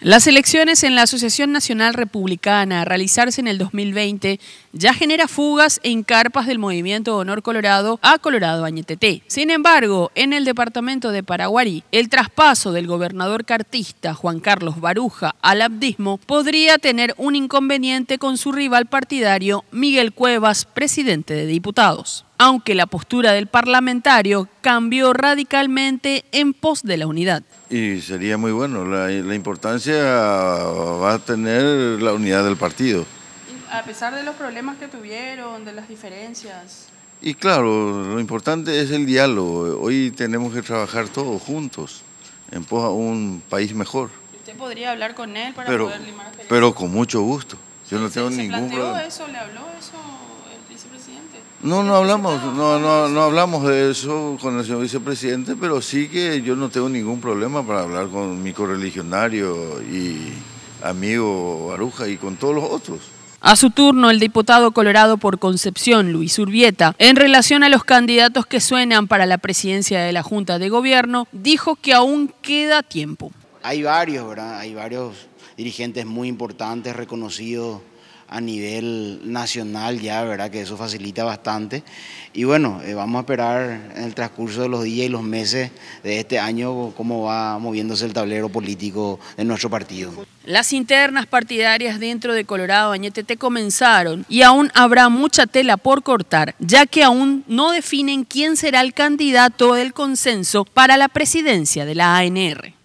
Las elecciones en la Asociación Nacional Republicana a realizarse en el 2020 ya genera fugas e en carpas del movimiento Honor Colorado a Colorado Añeteté. Sin embargo, en el departamento de Paraguarí, el traspaso del gobernador cartista Juan Carlos Baruja al abdismo podría tener un inconveniente con su rival partidario Miguel Cuevas, presidente de diputados aunque la postura del parlamentario cambió radicalmente en pos de la unidad. Y sería muy bueno, la, importancia va a tener la unidad del partido. A pesar de los problemas que tuvieron, de las diferencias. Y claro, lo importante es el diálogo. Hoy tenemos que trabajar todos juntos en pos a un país mejor. ¿Usted podría hablar con él para poder limar Pero con mucho gusto. Yo no tengo ¿se ningún planteó problema. eso? ¿Le habló eso? No, no hablamos, no, no, no hablamos de eso con el señor vicepresidente, pero sí que yo no tengo ningún problema para hablar con mi correligionario y amigo Aruja y con todos los otros. A su turno, el diputado colorado por Concepción, Luis Urbieta, en relación a los candidatos que suenan para la presidencia de la Junta de Gobierno, dijo que aún queda tiempo. Hay varios, ¿verdad? Hay varios dirigentes muy importantes, reconocidos a nivel nacional ya, ¿verdad? Que eso facilita bastante. Y bueno, eh, vamos a esperar en el transcurso de los días y los meses de este año cómo va moviéndose el tablero político de nuestro partido. Las internas partidarias dentro de Colorado Añetete comenzaron y aún habrá mucha tela por cortar, ya que aún no definen quién será el candidato del consenso para la presidencia de la ANR.